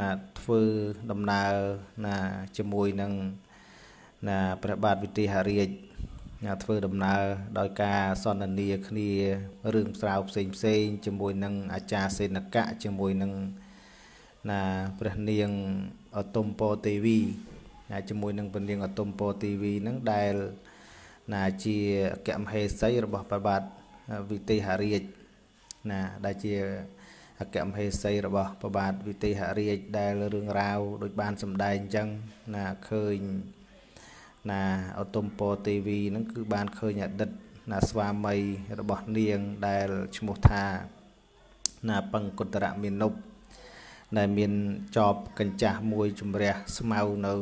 ណាធ្វើដំណើរណាជាមួយនឹងណាព្រះបាទវិទេហរាជណាធ្វើដំណើរដោយការសន្ទនាគ្នារឿងស្រាវផ្សេងផ្សេងជាមួយនឹងអាចារ្យសេនកៈជាមួយនឹងណាព្រះនាងអតុមពោទេវីណាជាមួយនឹងព្រះនាងអតុមពោទេវីនឹងដែលណាជាអគ្គមហេសីរបស់ព្រះបាទវិទេហរាជណាដែលជាអគ្គមហេសីរបស់ប្របាទវិទេហរាជដែលរឿងរ៉ាវដូចបានសម្ដែងអញ្ចឹងណាឃើញ ណាអតុមពរទេវីហ្នឹងគឺបានឃើញអតីតណាស្វាមីរបស់នាងដែលឈ្មោះថា ណាបង្គុតរមានុបដែលមានចបកញ្ចាស់មួយជំរះស្មៅនៅ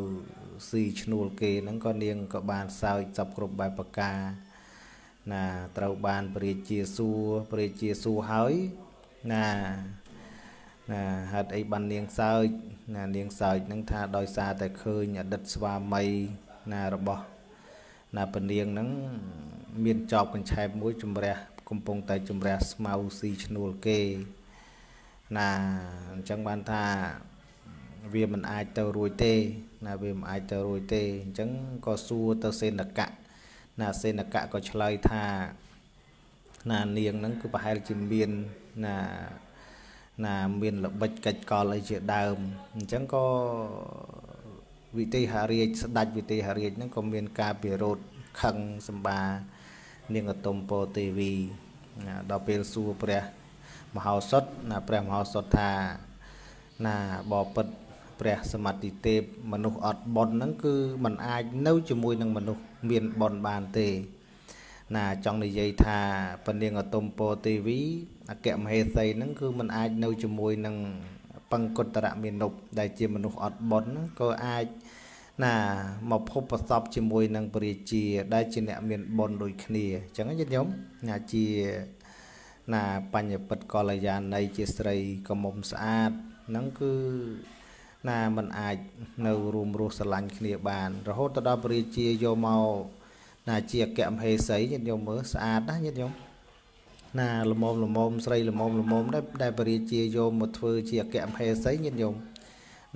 ស៊ីឈ្នួលគេហ្នឹងក៏នាងក៏បានសើចសពគ្រប់បែបប្រការណាត្រូវបានព្រះរាជាសួរព្រះរាជាសួរហើយណាណាហេតុអីបាននាងសើចណា នាងសើចនឹងថាដោយសារតែឃើញអតីតស្វាមីណារបស់ ណាពនាងនឹងមានចោបកញ្ឆែបមួយជំរះ កំពុងតែជំរះស្មៅស៊ីឈ្នួលគេណាអញ្ចឹងបានថាវាមិនអាចទៅរួចទេ ណាវាមិនអាចទៅរួចទេអញ្ចឹងក៏សួរទៅសេនកៈណា សេនកៈក៏ឆ្លើយថាណានាងហ្នឹងគឺប្រហែលជាមានណាណាមានល្បិចកិច្ចកលអីជាដើមអញ្ចឹងក៏វិទេហរាជស្ដេចវិទេហរាជហ្នឹងក៏មាន ការពិរោធខឹងសម្បា នាងអតុមពោទេវីណាដល់ពេលសួរព្រះមហោសុតណាព្រះមហោសុតថាណាបបិទ្ធព្រះសមតិទេពមនុស្សអត់បនហ្នឹងគឺมันអាច នៅជាមួយនឹងមនុស្សមានបនបានទេណាចង់និយាយថាពនាងអតុមពោទេវីអគ្គមហេសីហ្នឹងគឺมันអាចនៅជាមួយនឹងបង្គុតរមានុបដែលជាមនុស្សអត់បុណ្យក៏អាចណាមកភពប្រសពជាមួយនឹងពរាជា ដែលជាអ្នកមានបុណ្យដូចគ្នាអញ្ចឹងញាតិញោមណាជាណាបញ្ញពិតកល្យាណីជាស្រីកមុំស្អាតហ្នឹងគឺណាมันអាចនៅរួមរស់ស្រឡាញ់គ្នាបាន រហូតដល់ពរាជាយកមកណាជាអគ្គមហេសីញាតិញោមមើលស្អាតណាស់ញាតិញោមណាលមមលមមស្រីលមមលមមដែរដែលបរិជាយោមមកធ្វើជាអគ្គមហេសីញាតិញោម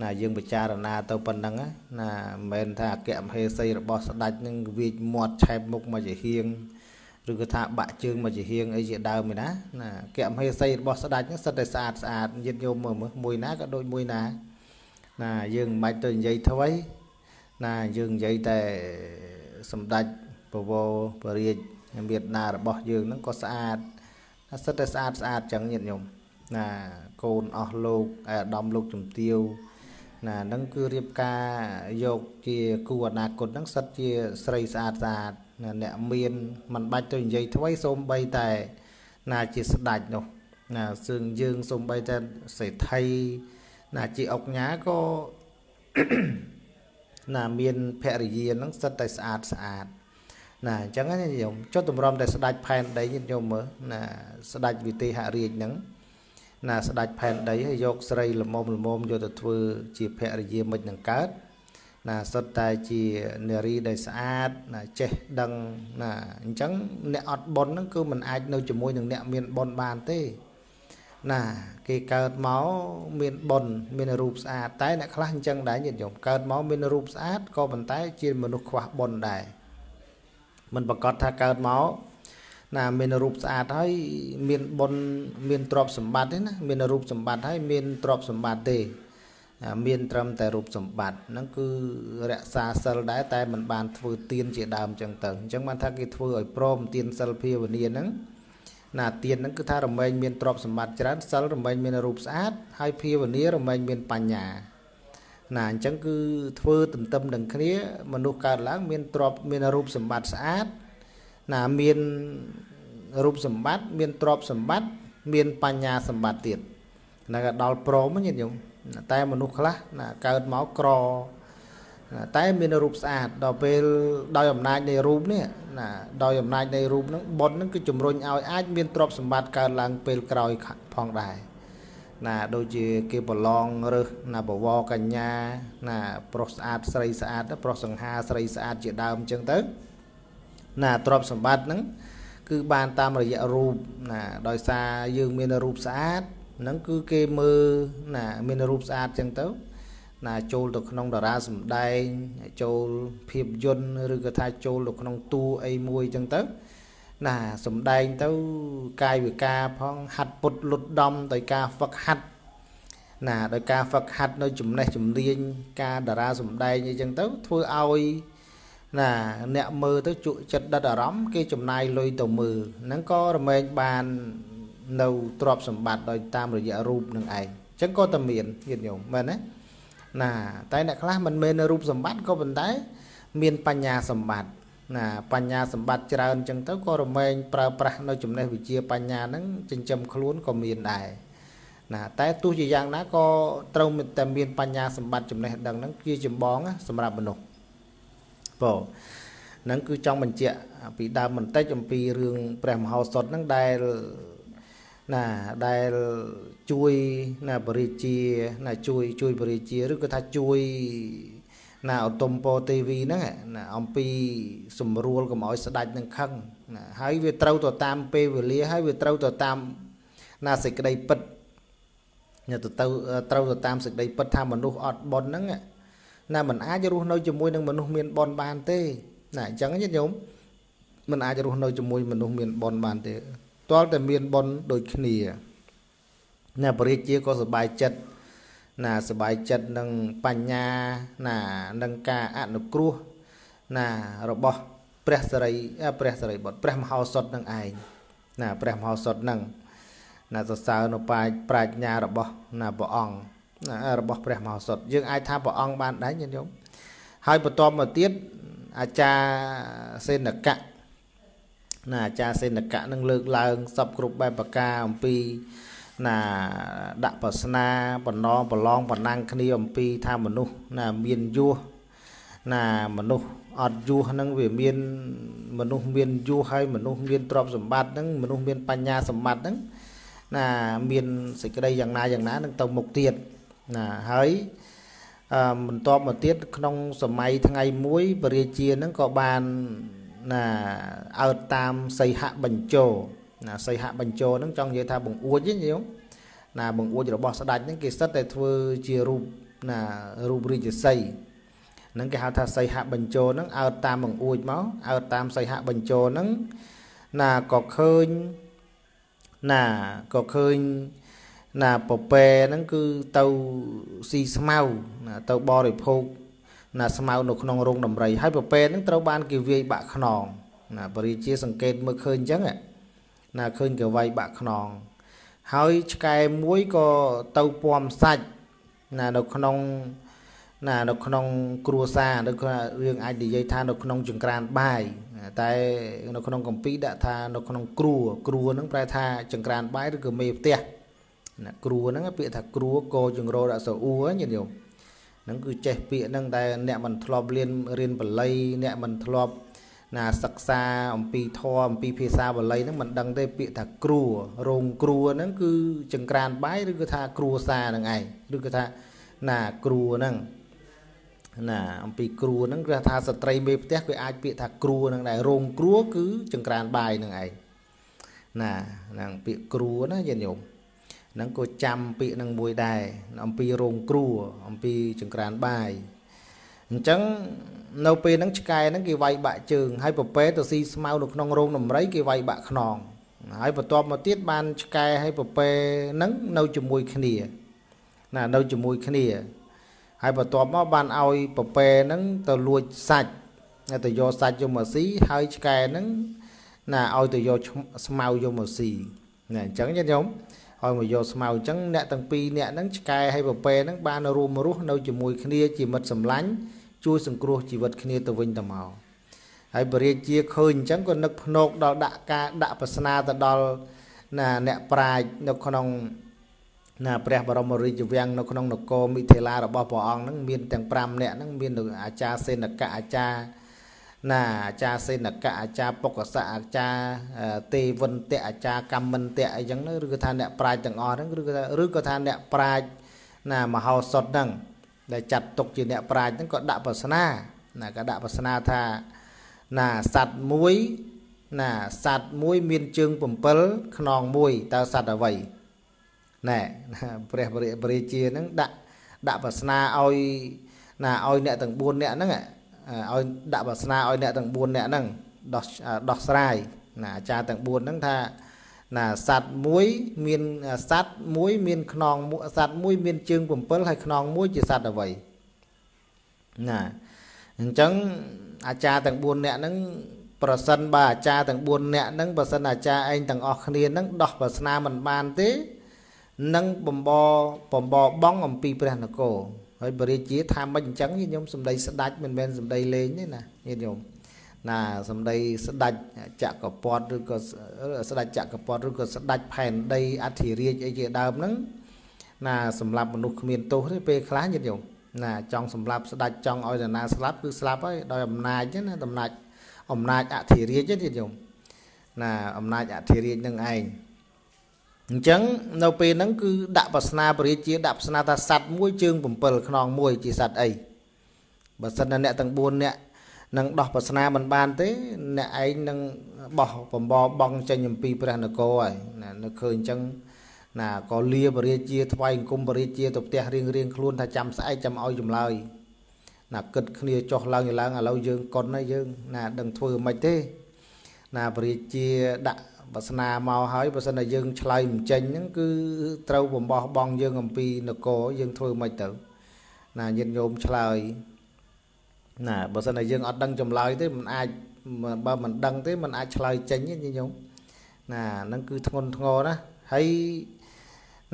ណាយើងពិចារណាទៅប៉ុណ្ណឹងណាមិនមែនថាអគ្គមហេសីរបស់ស្ដេចនឹងវាចមាត់ឆែបមុខមកជាហៀងឬក៏ថាបាក់ជើងមកជាហៀងអីជាដើមឯណាណាអគ្គមហេសីរបស់ស្ដេចនឹងសិតតែស្អាតស្អាតញាតិញោមមើលមើលមួយណាក៏ដូចមួយណាណាយើងមិនបាច់ទៅនិយាយថ្មីណាយើងនិយាយតែសម្ដេចពវពរាជវៀតណារបស់យើងហ្នឹងក៏ស្អាតសិតតែស្អាតស្អាតចឹងញាតិញោមណា កូនអស់លោកអាដាមលោកជំទាវណាហ្នឹងគឺរៀបការយកជាគូអនាគតហ្នឹងសិតជាស្រីស្អាតស្អាតណាអ្នកមានមិនបាច់ទៅនិយាយថ្មីសូម្បីតែណាជាស្ដាច់នោះ ណាសឹងយើងសូម្បីតែសេដ្ឋីណាជាអុកញ៉ាក៏ណាមានភរិយាហ្នឹងសិតតែស្អាតស្អាតណាអញ្ចឹងណាញោមចុះតម្រាំតែស្ដាច់ផែនដីញោមមើលណាស្ដាច់វិទេហរាជហ្នឹង ណាស្ដាច់ផែនដីហើយយកស្រីល្មមល្មមយកទៅធ្វើជាភរិយាមិននឹងកើតណាសុទ្ធតែជានារីដែលស្អាតណាចេះដឹងណាអញ្ចឹងអ្នកអត់បុណ្យហ្នឹងគឺมันអាច នៅជាមួយនឹងអ្នកមានបុណ្យបានទេណាគេកើតមកមានបុណ្យមានរូបស្អាតតែអ្នកខ្លះអញ្ចឹងដែរញាតិញោមកើតមកមានរូបស្អាតក៏ប៉ុន្តែជាមនុស្សខ្វះបុណ្យដែរមិនប្រកាសថាកើតមកណាមានរូបស្អាតហើយមានបុណ្យមានទ្រព្យសម្បត្តិទេណាមានរូបសម្បត្តិហើយមានទ្រព្យសម្បត្តិទេមានត្រឹមតែរូបសម្បត្តិហ្នឹងគឺ រក្សាសិលដែរតែมันបាន ធ្វើទៀនជាដើមចឹងទៅអញ្ចឹងបានថាគេធ្វើឲ្យព្រមទៀនសិលភាវនាហ្នឹងណាទៀនហ្នឹងគឺថារមែងមានទ្រព្យសម្បត្តិច្រើនសិលរមែងមានរូបស្អាតហើយភាវនារមែងមានបញ្ញាណាអញ្ចឹងគឺធ្វើទន្ទឹមនឹងគ្នាមនុស្សកើតឡើង មានទ្រពមានរូបសម្បត្តិស្អាតណាមានរូបសម្បត្តិមានទ្រពសម្បត្តិមានបញ្ញា សម្បត្តិទៀតណាក៏ដល់ព្រមញាតិញោមតែមនុស្សខ្លះណាកើតមកក្រតែមានរូបស្អាត ដល់ពេលដោយអំណាច នៃរូបនេះណាដោយអំណាចនៃរូបហ្នឹងបុណ្យហ្នឹងគឺជំរុញឲ្យអាចមានទ្រព្យសម្បត្តិកើតឡើងពេលក្រោយ ផងដែរណាដូចជាគេប្រឡងរើសណាបវរកញ្ញា ណា ប្រុសស្អាតស្រីស្អាតប្រុសសង្ហាស្រីស្អាតជាដើមអញ្ចឹងទៅណាទ្រព្យសម្បត្តិហ្នឹងគឺបានតាមរយៈរូបណាដោយសារយើងមានរូបស្អាតហ្នឹងគឺគេមើលណាមានរូបស្អាតអញ្ចឹងទៅ ណាចូលទៅក្នុងតារាសម្ដែង ចូលភាពយន្តឬក៏ថាចូលទៅក្នុងតួអីមួយអញ្ចឹងទៅណាសំដែងទៅកាយវិការផងហាត់ពុតលុតដំដោយការហ្វឹកហាត់ណាដោយការហ្វឹកហាត់នៅ ចំណេះចំរៀងការតារាសំដែងអីចឹងទៅ ធ្វើឲ្យណាអ្នកមើលទៅជក់ចិត្តដិតអារម្មណ៍គេចំណាយលុយទៅមើលហ្នឹងក៏រមែងបាននៅទ្រព្យសម្បត្តិដោយតាមរយៈរូបនឹងឯងអញ្ចឹងក៏តែមានទៀតញោមមែនទេណាតែអ្នកខ្លះមិនមែនរូបសម្បត្តិក៏ប៉ុន្តែមាន បញ្ញាសម្បត្តិណាបញ្ញាសម្បត្តិច្រើនអញ្ចឹងទៅក៏រមែងប្រើប្រាស់នៅចំណេះវិជ្ជាបញ្ញាហ្នឹងចិញ្ចឹមខ្លួនក៏មានដែរណាតែទោះជាយ៉ាងណាក៏ត្រូវតែមានបញ្ញាសម្បត្តិចំណេះដឹងហ្នឹងជាចម្បង សម្រាប់មនុស្សបងហ្នឹងគឺចង់បញ្ជាក់ពីដើមបន្តិចអំពីរឿងព្រះមហោសថហ្នឹងដែលណាដែលជួយណាបរិជាណាជួយជួយបរិជា ឬក៏ថាជួយណាឧត្តមពរទេវីហ្នឹងណាអំពីសម្រួលកុំឲ្យស្ដាច់នឹងខឹងណាហើយវាត្រូវទៅតាមពេលវេលាហើយវាត្រូវទៅតាមណាសេចក្តីពិតណាទៅទៅត្រូវទៅតាមសេចក្តីពិតថាមនុស្សអត់បន់ហ្នឹងណាมันអាចរស់នៅជាមួយនឹងមនុស្សមានបន់បានទេណាអញ្ចឹងញាតិញោមมันអាចរស់នៅជាមួយមនុស្សមានបន់បានទេតលតែមានបន់ដូចគ្នាណាព្រះរាជាក៏សប្បាយចិត្តណាសบายចិត្តនឹងបញ្ញាណានឹងការអនុគ្រោះណារបស់ ព្រះសរីព្រះសរីបុត្រព្រះមហោសតនឹងឯងណាព្រះមហោសតនឹងណាសរសើរនៅបាយប្រាជ្ញារបស់ ណាព្រះអង្គណារបស់ព្រះមហោសតយើងអាចថាព្រះអង្គបាន ដែរញាតិញោមហើយបន្តមកទៀតអាចារ្យសេនកៈណាអាចារ្យសេនកៈនឹងលើកឡើងសពគ្រប់បែបប្រការអំពីណាដាក់ប្រស្នាបំណងប្រឡងបំណាំងគ្នាអំពីថាមនុស្សណាមានយោះណាមនុស្សអត់យូសហ្នឹងវាមានមនុស្សមានយូសហើយមនុស្សមានទ្រព្យសម្បត្តិហ្នឹងមនុស្សមានបញ្ញាសម្បត្តិហ្នឹងណា មាន សេចក្តីយ៉ាងណាយ៉ាងណានឹងទៅមុខទៀតណាហើយអឺបន្តមកទៀតក្នុងសម័យថ្ងៃមួយពរាជានឹងក៏បានណាអើតតាមសីហបញ្ចោណាសីហបញ្ចោហ្នឹងចង់និយាយថាបង្អួចទេញោមណាបង្អួចរបស់ស្ដេចហ្នឹងគេសិតតែធ្វើជារូបណារូបរាជសីហ្នឹងគេហៅថាសីហបញ្ចោហ្នឹងអើតតាមបង្អួចមកអើតតាមសីហបញ្ចោហ្នឹងណាក៏ឃើញណាក៏ឃើញណាពពែហ្នឹងគឺទៅស៊ីស្មៅណាទៅបរិភោគណាស្មៅនៅក្នុងរោងដំរីហើយពពែហ្នឹងត្រូវបានគេវាយបាក់ខ្នងណាបរិជា សង្កេតមើលឃើញអញ្ចឹងណាណាឃើញកវៃបាក់ខ្នងហើយឆ្កែមួយក៏ទៅពំសាច់ណានៅក្នុងណានៅក្នុងគ្រួសារនៅរឿងអាចនិយាយថានៅក្នុងចង្ក្រានបាយតែនៅក្នុងកម្ពីដាក់ថានៅក្នុង គ្រួ គ្រួហ្នឹងប្រែថាចង្ក្រានបាយឬក៏មេផ្ទះណាគ្រួហ្នឹងពាក្យថាគ្រួកចង្រោដាក់សអ៊ូញាតិញោមហ្នឹងគឺចេះពាក្យហ្នឹងដែលអ្នកមិនធ្លាប់រៀនរៀនបល័យអ្នកមិនធ្លាប់ណាសិក្សាអំពីធម៌អំពីភាសាបាលីហ្នឹងមិនដឹងទេពាក្យថាគ្រួរោងគ្រួហ្នឹងគឺចង្ក្រានបាយឬក៏ថាគ្រួសារហ្នឹងឯងឬក៏ថាណាគ្រួហ្នឹងណាអំពីគ្រួហ្នឹងគឺថាស្ត្រីមេផ្ទះគេអាចពាក្យថាគ្រួហ្នឹងដែររោងគ្រួគឺចង្ក្រានបាយហ្នឹងឯងណាហ្នឹងពាក្យគ្រួណាយាយញោមហ្នឹងក៏ចាំពាក្យហ្នឹងមួយដែរអំពីរោងគ្រួអំពីចង្ក្រានបាយអញ្ចឹង នៅ ពេលហ្នឹងឆ្កែហ្នឹងគេវាយបាក់ជើងហើយពពែទៅស៊ីស្មៅនៅក្នុងរោងដំរីគេវាយបាក់ខ្នងហើយបន្ទាប់មកទៀតបានឆ្កែហើយពពែហ្នឹងនៅជាមួយគ្នា ណានៅជាមួយគ្នា ហើយបន្ទាប់មកបានឲ្យពពែហ្នឹងទៅលួចសាច់ទៅយកសាច់យកមកស៊ីហើយឆ្កែហ្នឹងណាឲ្យទៅយកស្មៅយកមកស៊ីណាអញ្ចឹងញាតិញោមឲ្យមកយកស្មៅអញ្ចឹងអ្នកទាំងពីរអ្នកហ្នឹងឆ្កែហើយពពែហ្នឹងបានរួមរស់នៅជាមួយគ្នាជាមិត្តសម្លាញ់ជួយសង្គ្រោះជីវិតគ្នាទៅវិញទៅមកហើយបរិយាជាឃើញអញ្ចឹងក៏នឹកភ្នោកដល់ដាក់ការដាក់ប្រស្នាទៅដល់ណាអ្នកប្រាជ្ញនៅក្នុងណាព្រះបរមរាជវាំងនៅក្នុងនគរមិថិលារបស់ព្រះអង្គហ្នឹងមានទាំង5នាក់ហ្នឹងមានអាចារ្យសេនកៈអាចារ្យណាអាចារ្យសេនកៈអាចារ្យពុកសៈអាចារ្យទេវិន្ទៈអាចារ្យកម្មន្ទៈអីចឹងឬក៏ថាអ្នកប្រាជ្ញទាំងអស់ហ្នឹងឬក៏ឬក៏ថាអ្នកប្រាជ្ញណាមហោសតហ្នឹងដែលចាត់ទុកជាអ្នកប្រាជ្ញហ្នឹងក៏ដាក់ប្រស្នាណាក៏ដាក់ប្រស្នាថាណាសัตว์មួយណាសัตว์មួយមានជើង7ខ្នងមួយតើសัตว์អ្វីណែព្រះបរិជាហ្នឹងដាក់ដាក់ប្រស្នាឲ្យណាឲ្យអ្នកទាំង4អ្នកហ្នឹងឲ្យដាក់ប្រស្នាឲ្យអ្នកទាំង4អ្នកហ្នឹងដោះដោះស្រាយណាអាចារ្យទាំង4ហ្នឹងថាណាសัตว์មួយមានសัตว์មួយមានខ្នងសัตว์មួយមាន ជើង7ហើយខ្នងមួយជាសัตว์អ្វីណាអញ្ចឹងអាចារ្យទាំង4នាក់ហ្នឹងប្រសិនបើអាចារ្យទាំង4នាក់ហ្នឹងប្រសិនអាចារ្យឯងទាំងអស់គ្នាហ្នឹងដោះប្រស្នាមិនបានទេនឹងបំបបំបបងអំពីព្រះនគរហើយបរិជាថាមិនអញ្ចឹងញាតិញោមសំដីស្ដាច់មិនមែនសំដីលេងទេណាញាតិញោមណា សម្ដីស្ដាច់ចក្រពតឬក៏ស្ដាច់ចក្រពតឬក៏ស្ដាច់ផែនដី អធិរាជអីជាដើមហ្នឹងណាសម្រាប់មនុស្សគ្មានទោសទេពេលខ្លះញាតិញោមណាចង់សម្លាប់ស្ដាច់ចង់ឲ្យតាណាស្លាប់គឺស្លាប់ហើយដោយអំណាចណាអំណាចអំណាចអធិរាជទេញាតិញោមណាអំណាចអធិរាជនឹងឯងអញ្ចឹងនៅពេលហ្នឹងគឺដាក់ប្រស្នាពរាជា ដាក់ប្រស្នាថាសัตว์មួយ ជើង7ខ្នងមួយជាសัตว์អីបើសិនណាអ្នកទាំង4នាក់នឹងដោះប្រស្នាមិនបានទេអ្នកឯងនឹងបោះបំបបងចេញអំពីព្រះនគរហើយណានៅឃើញអញ្ចឹងណាក៏លាបរាជាថ្វាយអង្គមបរាជាទៅផ្ទះរៀងរៀងខ្លួនថាចាំស្អែកចាំឲ្យចម្លើយណាគិតគ្នាចុះឡើងឡើងឥឡូវយើងកុនហើយយើង ណា ដឹងធ្វើមិនទេណាបរាជាដាក់វាសនាមកហើយបើសិនតែយើង ឆ្លើយមិនចេញហ្នឹង គឺត្រូវបំបោះបងយើងអំពីនគរយើងធ្វើមិនទៅ ណាញាតិញោមឆ្លើយណាបើសិនតែយើងអត់ដឹងចម្លើយទេมันអាចបើមិនដឹងទេมันអាចឆ្លើយចេញទេញោមណាហ្នឹងគឺធ្ងន់ធ្ងរណាហើយ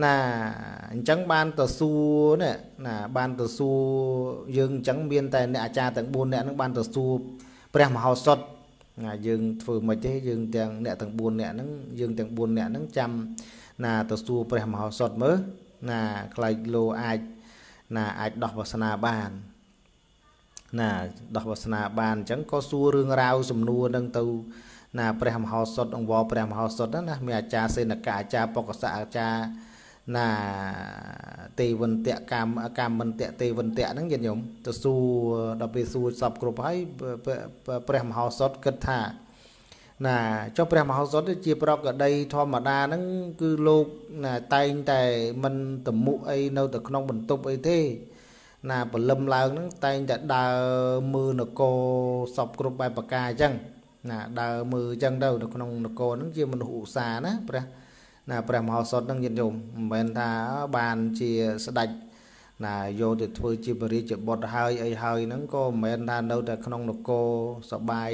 ណាអញ្ចឹងបានទៅសួរណាណាបានទៅសួរយើងអញ្ចឹងមាន តែអ្នកអាចារ្យទាំង4នាក់ហ្នឹងបានទៅសួរព្រះមហោសតណាយើងធ្វើមិនទេយើងទាំងអ្នកទាំង4នាក់ហ្នឹងយើងទាំង4នាក់ហ្នឹងចាំណាទៅសួរព្រះមហោសតមើលណាខ្លាចលោអាចណាអាចដោះវាសនាបានណាដោះវាសនាបានអញ្ចឹងក៏សួររឿងរ៉ាវសំណួរនឹងទៅណាព្រះមហោសុតអង្វរព្រះមហោសុតណាមានអាចារ្យសេនកាអាចារ្យបកសអាចារ្យណាទេវន្ទកម្មកម្មន្ទទេវន្ទហ្នឹងញាតិញោមទៅសួរដល់ពេលសួរសពគ្រប់ហើយព្រះមហោសុតគិតថាណាចុះព្រះមហោសុតជាប្រកដីធម្មតាហ្នឹងគឺលោកណាតែងតែមិនតមុអីនៅតែក្នុងបន្ទប់អីទេណាព្រលឹមឡើងហ្នឹងតែងតែដើរមើលនគរសពគ្រប់បែបប្រការអញ្ចឹងណា ដើរមើលអញ្ចឹងទៅនៅក្នុងនគរហ្នឹងជាមនុស្សឧស្សាហ៍ណាព្រះណាព្រះមហោសតហ្នឹងញាតិញោមមិនមែនថាបានជាស្ដេចណាយកទៅធ្វើជាបរិជ្ជបុត្រហើយអីហើយហ្នឹងក៏មិនមែនថានៅតែក្នុងនគរសបាយ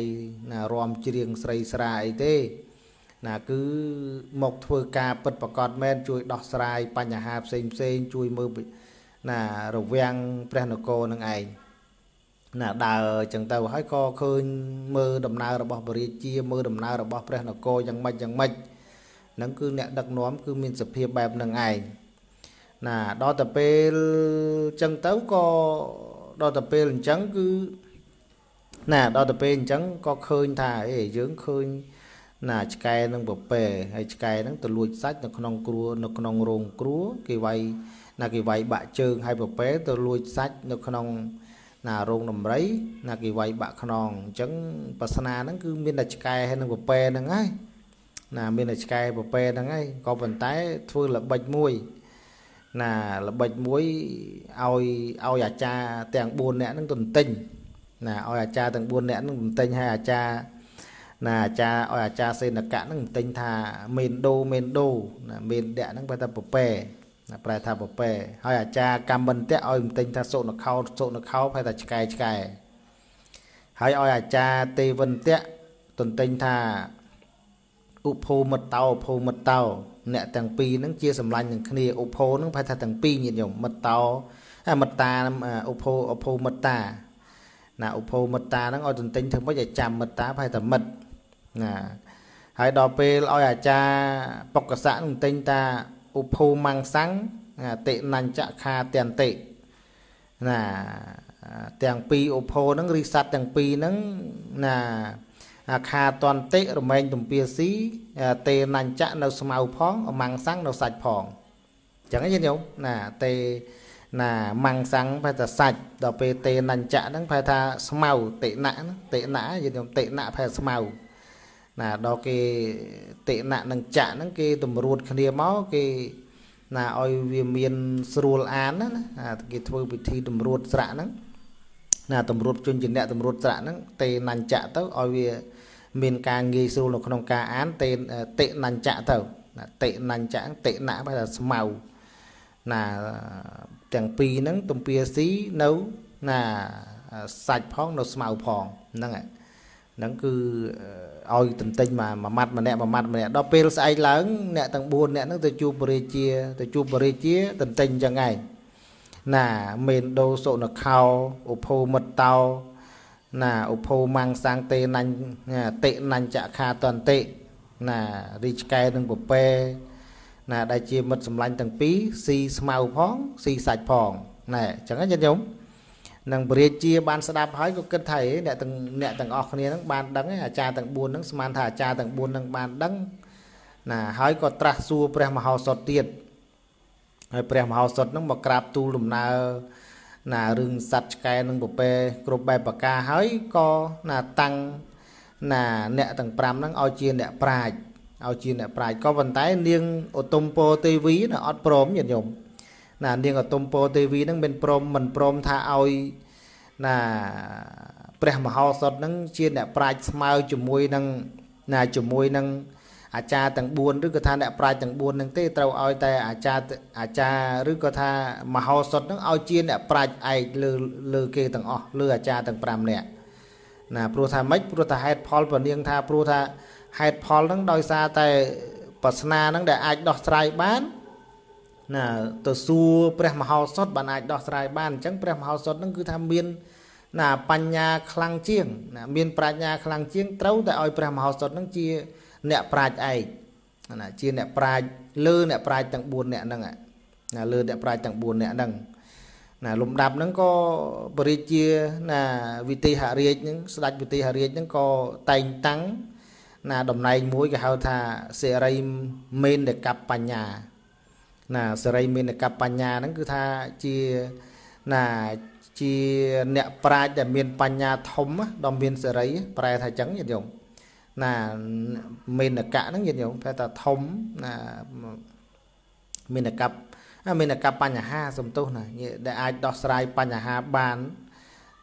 ណារំច្រៀងស្រីស្រាអីទេណាគឺមកធ្វើការពិតប្រកបមែនជួយដោះស្រាយបញ្ហាផ្សេងផ្សេងជួយមើលណារវាំងព្រះនគរនឹងឯងណាដើរចឹងទៅហើយក៏ឃើញមើលដំណើររបស់បរិជាមើលដំណើររបស់ព្រះនគរយ៉ាងម៉េចយ៉ាងម៉េចនឹងគឺអ្នកដឹកនាំគឺមានសភាពបែបនឹងឯងណាដល់តែពេលចឹងទៅក៏ដល់តែពេលអញ្ចឹងគឺណាដល់តែពេលអញ្ចឹងក៏ឃើញថាអេយើងឃើញណាឆ្កែនឹងពពែហើយឆ្កែនឹងទៅលួចសាច់នៅក្នុងគ្រួនៅក្នុងរោងគ្រួគេវាយណាគេវាយបាក់ជើងហើយពពែទៅលួចសាច់នៅក្នុងណារោងដំរី ណាគេវាយបាក់ខ្នងអញ្ចឹងបាសនាហ្នឹងគឺមានតែឆ្កែហើយនឹងពពែហ្នឹងហើយណា មានតែឆ្កែពពែហ្នឹងហើយក៏ប៉ុន្តែ ធ្វើល្បិចមួយណាល្បិចមួយឲ្យឲ្យអាចារ្យទាំង4នាក់ហ្នឹងទៅទិញណាឲ្យអាចារ្យទាំង4នាក់ហ្នឹងទៅទិញហើយអាចារ្យណាអាចារ្យឲ្យអាចារ្យសេនកៈហ្នឹងទិញថាមេនដូមេនដូណាមេនដៈហ្នឹងបែរថាប្រពែណាប្រែថាប្រពែហើយអាចារ្យកម្មមិនតៈឲ្យទិញថាសុនខោសុនខោបែរថាឆ្កែឆ្កែហើយឲ្យអាចារ្យទេវិនតៈទន្ទិញថាឧបភូមិតោភូមិតោអ្នក ទាំងពីរហ្នឹងជាសម្លាញ់នឹងគ្នាឧបភោហ្នឹងប្រែថាទាំងពីរញាតិញោមមិត្តោមត្តាឧបភោឧបភោមិត្តាណាឧបភោមិត្តាហ្នឹងឲ្យទន្ទិញធ្វើម៉េចឲ្យចាំមិត្តាប្រែថាមិត្តណាហើយដល់ពេលឲ្យអាចារ្យបុក្កសៈនឹងទិញតាឧភូមង្សੰងតិណញ្ចខាទន្តិណាទាំងពីរឧភោនឹងឬសัตว์ទាំងពីរនឹងណាអាខាតន្តិរមែងទំពាស៊ីតេណញ្ចៈនៅស្មៅផងអមង្សੰងនៅសាច់ផងអញ្ចឹងយល់ទេណាតេណាមង្សੰងប្រែថាសាច់ដល់ពេលតេណញ្ចៈហ្នឹងប្រែថាស្មៅតិណៈតិណៈយល់ទេតិណៈប្រែស្មៅណាដល់គេតិណៈនិងចៈហ្នឹងគេតម្រួតគ្នាមកគេណាឲ្យវាមានស្រួលអានណាណាគេធ្វើពិធីតម្រួតស្រាក់ហ្នឹងណាតម្រួតជញ្ជាអ្នកតម្រួតស្រាក់ហ្នឹងទេណញ្ចៈទៅឲ្យវាមានការងាយស្រួលនៅក្នុងការអានទេតិណញ្ចៈទៅណាតិណញ្ចៈតិណៈបែរថាស្មៅណាទាំងពីរហ្នឹងទំពាស៊ីនៅណាសាច់ផងនៅស្មៅផងហ្នឹងហើយហ្នឹងគឺឲ្យតន្ទិញមួយម៉ាត់ម្នាក់មួយម៉ាត់ម្នាក់ដល់ពេលស្អែកឡើងអ្នកទាំង4អ្នកហ្នឹងទៅជួបពរាជា ទៅជួបពរាជាតន្ទិញចឹងឯងណាមេនដូសុនខោឧភោមិតតោណាឧភោម៉ាំងសាំងទេណាញ់តិណាញ់ចក្ខាតន្តិណារីឆ្កែនឹងពពែណា ដែលជាមិត្តសម្លាញ់ទាំងពីរស៊ីស្មៅផងស៊ីសាច់ផងណែចឹងហ្នឹងញាតិញោមនឹងពរាជាបានស្ដាប់ហើយក៏គិតថាឯអ្នកទាំងអ្នកទាំងអស់គ្នានឹងបានដឹងអាចារ្យទាំង4នឹងស្មានថាអាចារ្យទាំង4នឹងបានដឹងណាហើយក៏ត្រាស់សួរព្រះមហោសតទៀតហើយព្រះមហោសតនឹងមកក្រាបទូលដំណើរណារឿងសัตว์ឆ្កែនឹងពពែគ្រប់បែបប្រការហើយក៏ណាតាំងណា អ្នកទាំង5ហ្នឹងឲ្យជាអ្នកប្រាជ្ញឲ្យជាអ្នកប្រាជ្ញក៏ប៉ុន្តែ នាងឧត្តមពោទេវីណាអត់ព្រមញាតិញោមណានាងឧត្តមពោទេវីនឹងមិនព្រមមិនព្រមថាឲ្យណាព្រះមហោសតនឹងជាអ្នកប្រាជ្ញស្មើជាមួយនឹងណាជាមួយនឹងអាចារ្យទាំង4ឬក៏ថាអ្នកប្រាជ្ញទាំង4នឹងទេត្រូវឲ្យតែអាចារ្យអាចារ្យឬក៏ថាមហោសតនឹងឲ្យជា អ្នកប្រាជ្ញឯកលើលើ គេទាំងអស់លើអាចារ្យទាំង5នាក់ណាព្រោះថាម៉េចព្រោះថាហេតុផលពនាងថាព្រោះថាហេតុផលនឹងដោយសារតែបាសនានឹងដែលអាចដោះស្រាយបានណាទៅសួរព្រះមហោសថបានអាចដោះស្រាយបានអញ្ចឹងព្រះមហោសថនឹងគឺថាមាន ណា បញ្ញាខ្លាំងជាងណាមានប្រាជ្ញាខ្លាំងជាងត្រូវតែឲ្យព្រះមហោសថនឹងជាអ្នកប្រាជ្ញឯកណាជាអ្នកប្រាជ្ញលើអ្នកប្រាជ្ញទាំង4អ្នកហ្នឹងណាលើ អ្នកប្រាជ្ញទាំង4អ្នកហ្នឹងណាលំដាប់ហ្នឹងក៏បរិជាណាវិទេហរាជហ្នឹងស្ដេចវិទេហរាជហ្នឹងក៏តែងតាំងណាតំណែងមួយគេហៅថាសេរីមេនដកបញ្ញាណាសេរីមេនកបញ្ញាហ្នឹងគឺថាជាណាជាអ្នកប្រាជ្ញដែលមានបញ្ញាធំដល់មានសេរីប្រែថាចឹងញាតិញោមណាមេនកៈហ្នឹងញាតិញោមប្រែថាធំណាមេនកៈមេនកៈបញ្ហាសំទុះណាដែលអាចដោះស្រាយបញ្ហាបាន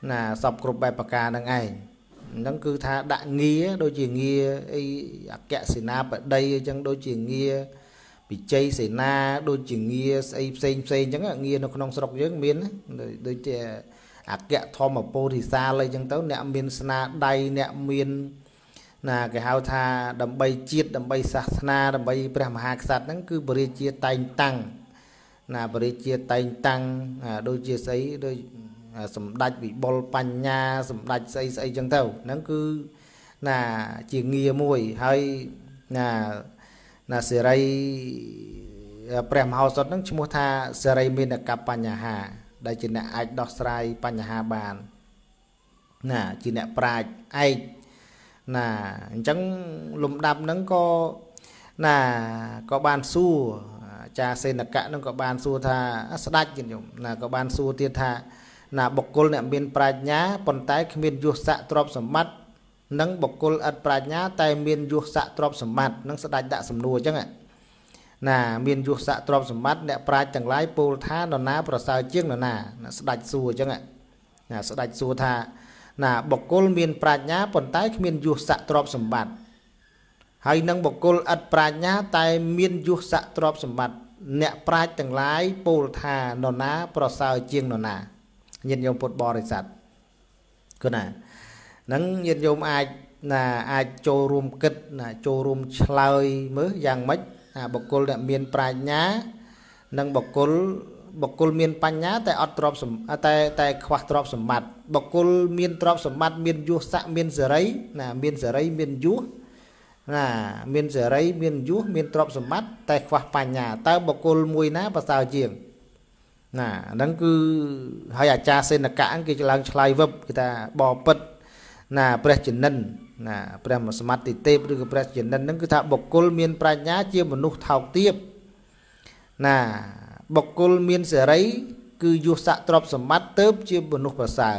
ណាសពគ្រប់បែបប្រការនឹងឯងហ្នឹងគឺថាដាក់ងារដូចជាងារអីអក្យសេនាបតីអញ្ចឹងដូចជាងារវិជ័យសេនាដូចជាងារស្អីផ្សេងផ្សេងអញ្ចឹងងារនៅក្នុងស្រុកយើងមានដូចជាអគ្គធម្មពោធិសាលអីចឹងទៅ អ្នកមានស្នាដៃអ្នកមានណាគេហៅថា ដើម្បីជាតិដើម្បីសាសនាដើម្បីព្រះមហាក្សត្រហ្នឹងគឺបរិជាតែងតាំងណាបរិជាតែងតាំងដូចជាស្អីដូចសម្ដេចវិបុលបញ្ញា សម្ដេចស្អីស្អីចឹងទៅហ្នឹងគឺណាជាងារមួយហើយណាណាសេរីព្រះមហោសថនឹងឈ្មោះថា សេរីមេនកបញ្ហា ដែលជាអ្នកអាចដោះស្រាយបញ្ហាបានណាជាអ្នកប្រាជ្ញឯកណាអញ្ចឹងលំដាប់នឹងក៏ណាក៏បានសួរចាសេនកៈនឹងក៏បានសួរថាស្ដាច់ជំនុំណាក៏បានសួរទៀតថាណាបុគ្គលអ្នកមានប្រាជ្ញាប៉ុន្តែគ្មានយុសៈទ្រពសម្បត្តិនិងបុគ្គលឥតប្រាជ្ញា តែមានយុស័កទ្រព្យសម្បត្តិនិងស្ដាច់ដាក់សំណួរអញ្ចឹងណាមានយុស័កទ្រព្យសម្បត្តិអ្នកប្រាជ្ញទាំងឡាយពោលថានរណាប្រសើរជាងនរណាស្ដាច់សួរអញ្ចឹងណាស្ដាច់សួរថាណាបុគ្គលមានប្រាជ្ញាប៉ុន្តែគ្មានយុស័កទ្រព្យសម្បត្តិហើយនឹងបុគ្គលឥតប្រាជ្ញាតែមានយុស័កទ្រព្យសម្បត្តិអ្នកប្រាជ្ញទាំងឡាយពោលថានរណាប្រសើរជាងនរណាញាតិញោមពុទ្ធបរិស័ទគណាហ្នឹងញាតិញោមអាចណាអាចចូលរួមគិតណា ចូលរួមឆ្លើយមើលយ៉ាងម៉េចណាបុគ្គលដែលមានប្រាជ្ញានិងបុគ្គលបុគ្គលមានបញ្ញាតែអត់ទ្រពសម្តែតែខ្វះទ្រពសម្បត្តិបុគ្គលមានទ្រពសម្បត្តិមានយសស័កមានសេរីណាមានសេរីមានយសណាមានសេរី មានយសមានទ្រពសម្បត្តិតែខ្វះបញ្ញាតើបុគ្គលមួយណាប្រសើរជាងណាហ្នឹងគឺហើយអាចារ្យសេនកៈគេឡើងឆ្លើយវឹបគេថាបបពិតណាព្រះជនិនណាព្រះសមត្ថិទេពឬក៏ព្រះជនិនហ្នឹងគឺថាបុគ្គលមានប្រាជ្ញាជាមនុស្សថោកទាបណាបុគ្គលមានសេរីគឺយុស័កទ្រពសម្បត្តិទៅជាមនុស្សប្រសើរ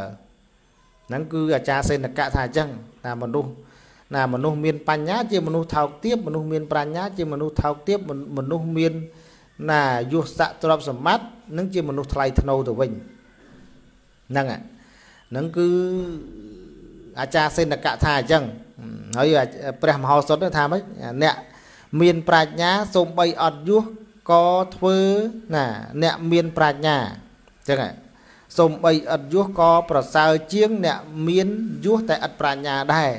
ហ្នឹងគឺអាចារ្យសេនកៈថាអញ្ចឹងណាមនុស្សណាមនុស្សមានបញ្ញា ជាមនុស្សថោកទាបមនុស្សមានប្រាជ្ញាជាមនុស្សថោកទាបមនុស្សមាន ណាយុស័កទ្រពសម្បត្តិនឹងជាមនុស្សថ្លៃថ្នូរទៅវិញហ្នឹងហ្នឹងគឺអាចារ្យសេនកៈថាអញ្ចឹងហើយព្រះមហោសុតថាម៉េចអ្នកមានប្រាជ្ញាសូម្បីអត់យុះក៏ធ្វើណាអ្នកមានប្រាជ្ញាអញ្ចឹងសូម្បីឥតយុះក៏ប្រសើរជាងអ្នកមានយុះតែឥតប្រាជ្ញាដែរ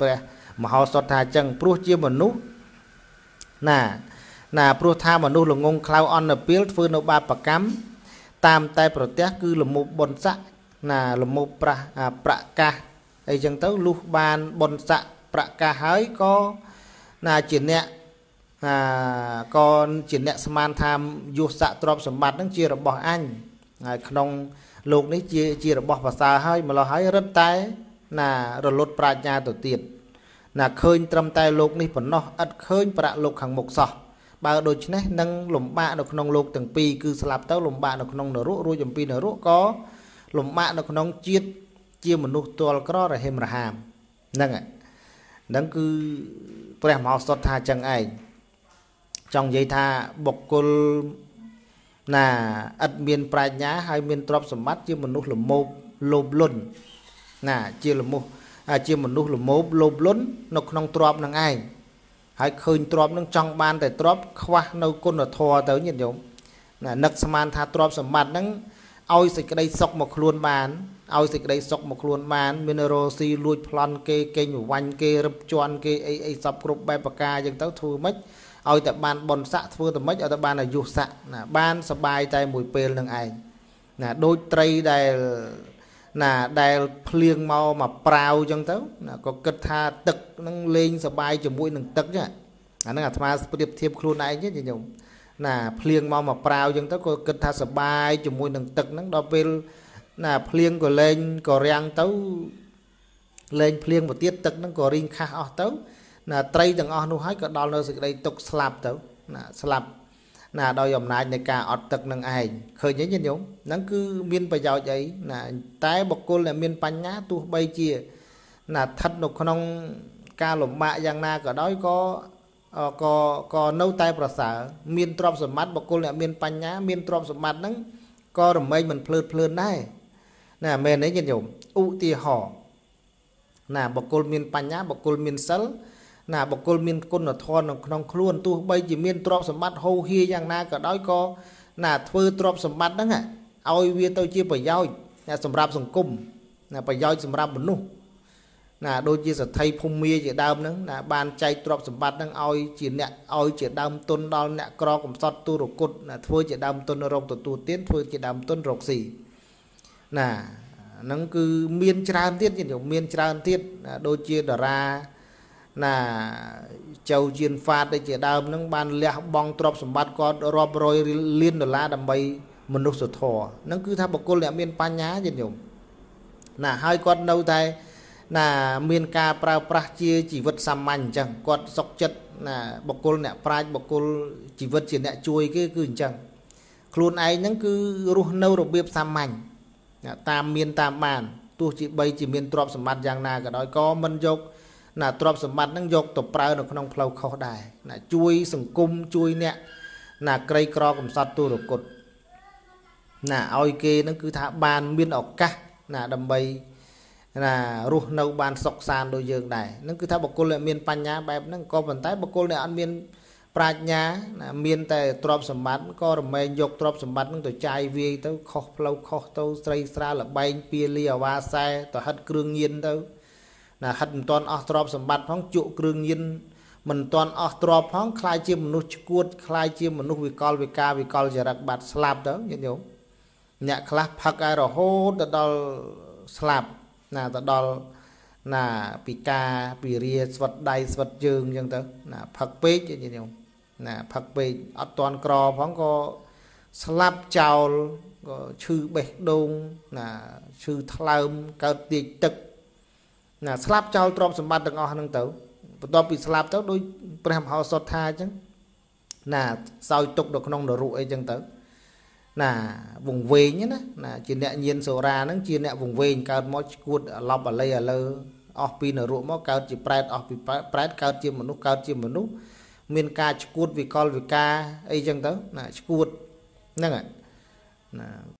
ព្រះមហោសតថាអញ្ចឹង ព្រោះជាមនុស្សណាណាព្រោះថាមនុស្សល្ងងខ្លៅអន់ពីលធ្វើនៅបាបកម្មតាមតែ ប្រទះគឺលមុបបុនស័កណាលមុបប្រះប្រកាសអីចឹងទៅលុះបានបុណ្យស័កប្រកាសហើយក៏ណាជាអ្នកណាក៏ជាអ្នកស្មានថាយុស័កទ្រព្យសម្បត្តិនឹងជារបស់អញហើយក្នុងលោកនេះជាជារបស់ប្រសើរហើយម្លោះហើយរឹតតែ ណារលត់ប្រាជ្ញាទៅទៀតណាឃើញ ត្រឹមតែលោកនេះប៉ុណ្ណោះឥតឃើញប្រាក់លោកខាងមុខសោះបើដូច្នេះនឹងលំបាកនៅក្នុងលោកទាំងពីរគឺស្លាប់ទៅលំបាកនៅក្នុងនរករួចអំពីនរកក៏លំបាកនៅក្នុងជាតិជាមនុស្សទាល់ក្ររហិមរហាមហ្នឹងហ្នឹងគឺព្រះមហោស្ថថាចឹងឯងចង់និយាយថាបុគ្គលណាឥតមាន ប្រាជ្ញាហើយ មានទ្រព្យសម្បត្តិជាមនុស្សលមោបលោភលន់ណាជាលមោះជាមនុស្សលមោបលោភលន់នៅក្នុងទ្រព្យនឹងឯងហើយឃើញទ្រព្យនឹងចង់បាន តែទ្រព្យខ្វះនៅគុណធម៌ទៅញាតិញោមណានឹកស្មានថាទ្រព្យសម្បត្តិនឹងឲ្យសេចក្តីសុខមកខ្លួនបានឲ្យសេចក្តីសុខមកខ្លួនបានមានរោស៊ីលួចប្លន់គេកេងវាញ់គេរឹបជន់គេអីអីសពគ្រប់បែបប្រការអញ្ចឹងទៅ ធ្វើម៉េចឲ្យតែបានបនស័កធ្វើទៅម៉េចឲ្យតែបានអាយុស័កណាបានសបាយតែមួយពេលនឹងឯងណាដូចត្រីដែលណាដែលភ្លៀងមកមកប្រាវអញ្ចឹងទៅណាក៏គិតថាទឹក នឹងលេងសបាយជាមួយនឹងទឹកហ្នឹងអាហ្នឹងអាត្មាប្រៀបធៀបខ្លួនឯងទេញោមណាភ្លៀងមកមកប្រាវអញ្ចឹងទៅក៏គិតថាសបាយជាមួយនឹងទឹកហ្នឹងដល់ពេលណាភ្លៀងក៏លែងក៏រាំងទៅលែងភ្លៀងមកទៀតទឹកហ្នឹងក៏រីងខាស់អស់ទៅ ណាត្រីទាំងអស់នោះហើយក៏ដល់នៅសេចក្តីទុកស្លាប់ទៅណាស្លាប់ ណាដោយអំណាចនៃការអត់ទឹក នឹងឯងឃើញទេញាតិញោមហ្នឹងគឺមានប្រយោជន៍អីណាតែបុគ្គលដែលមាន បញ្ញាទោះបីជា ណាស្ថិតនៅក្នុង ការលំបាកយ៉ាងណាក៏ដោយក៏ក៏ក៏នៅតែ ប្រសើរមានទ្រព្យសម្បត្តិបុគ្គលអ្នកមានបញ្ញា មានទ្រព្យសម្បត្តិហ្នឹងក៏រមែងមិនភ្លើតភ្លើនដែរណាមែនទេញាតិញោមឧទាហរណ៍ណាបុគ្គលមាន បញ្ញាបុគ្គលមានសិលណាបុគ្គលមានគុណធម៌នៅក្នុងខ្លួនទោះបីជាមានទ្រព្យសម្បត្តិហូរហៀយ៉ាងណាក៏ដោយក៏ណាធ្វើទ្រព្យសម្បត្តិហ្នឹងឲ្យវាទៅជាប្រយោជន៍សម្រាប់សង្គមណាប្រយោជន៍សម្រាប់មនុស្សណាដូចជាសទ្ធិភូមិជាដើមហ្នឹងណាបានចែកទ្រព្យសម្បត្តិហ្នឹងឲ្យជាអ្នកឲ្យជាដើមទុនដល់អ្នកក្រ កំសត់ទូរគុតណាធ្វើជាដើមទុនរកទទួលទានធ្វើជាដើមទុនរកស៊ីណាហ្នឹងគឺមាន ច្រើនទៀតញាតិញោមមានច្រើនទៀតណាដូចជាតារាណាចៅជៀនហ្វាតដូចជាដើមហ្នឹងបានលះបង់ទ្រព្យសម្បត្តិគាត់រាប់រយ លានដុល្លារដើម្បីមនុស្សធម៌ហ្នឹងគឺថាបុគ្គលអ្នកមានបញ្ញាញាតិញោមណាហើយគាត់នៅតែណាមាន ការប្រើប្រាស់ជាជីវិតសាមញ្ញអញ្ចឹងគាត់សុកចិត្តណាបុគ្គលអ្នកប្រាជ្ញបុគ្គលជីវិតជាអ្នកជួយ គេគឺអញ្ចឹង ខ្លួនឯងហ្នឹង គឺរស់នៅរបៀបសាមញ្ញណាតាមមានតាមបានទោះជាបីជាមានទ្រព្យសម្បត្តិយ៉ាងណាក៏ដោយក៏មិនយក ណាទ្រព្យសម្បត្តិហ្នឹងយកទៅប្រើនៅក្នុងផ្លូវខុសដែរណា ជួយ សង្គមជួយអ្នកណាក្រីក្រកំសត់ទូរគុតណាឲ្យគេហ្នឹងគឺថាបាន មានឱកាសណាដើម្បីណារស់នៅបានសុខសាន្តដូចយើងដែរនឹងគឺថាបុគ្គលដែលមានបញ្ញាបែបហ្នឹងក៏ប៉ុន្តែបុគ្គលដែលអត់មានប្រាជ្ញាណាមានតែទ្រព្យសម្បត្តិក៏រមែងយកទ្រព្យសម្បត្តិនឹងទៅចាយវាយទៅ ខុសផ្លូវខុសទៅ ស្រីស្រាលបែងពាលីអាវ៉ាសែទៅហិតគ្រឿងញៀនទៅណាហិតមិនទាន់អស់ទ្រព្យសម្បត្តិផងជក់គ្រឿងញៀនមិនទាន់អស់ទ្រព្យផងคล้ายជាមនុស្សឈួតคล้ายជាមនុស្សវិកលវិការវិកលចរិតបាត់ស្លាប់ទៅញាតិញោមអ្នកខ្លះផឹកឲ្យរហូតទៅដល់ស្លាប់ណាទៅដល់ណាពីការពីរាស្វិតដៃស្វិតជើងអញ្ចឹងទៅណាផឹកពេកញាតិញោមណាផឹកពេកអត់តន់ក្រផងក៏ស្លាប់ចោលក៏ឈឺបេះដូងណាឈឺថ្លើមកើតទាចទឹកណាស្លាប់ចោលទ្រព្យសម្បត្តិទាំងអស់ហ្នឹងទៅបន្ទាប់ពីស្លាប់ទៅ ដូចព្រះមហោសតថាអញ្ចឹងណាសោយទុកនៅក្នុងនរុអីអញ្ចឹងទៅណាវង្វេងណាណាជាអ្នកញៀនសូរ៉ាហ្នឹងជាអ្នកវង្វេងកើតមកឈួតឡប់អល័យឥឡូវអស់ពីនរកមកកើតជាប្រែតអស់ពីប្រែតកើតជាមនុស្សកើតជាមនុស្សមានការឈួតវិកលវិការអីចឹងទៅណាឈួតហ្នឹងណា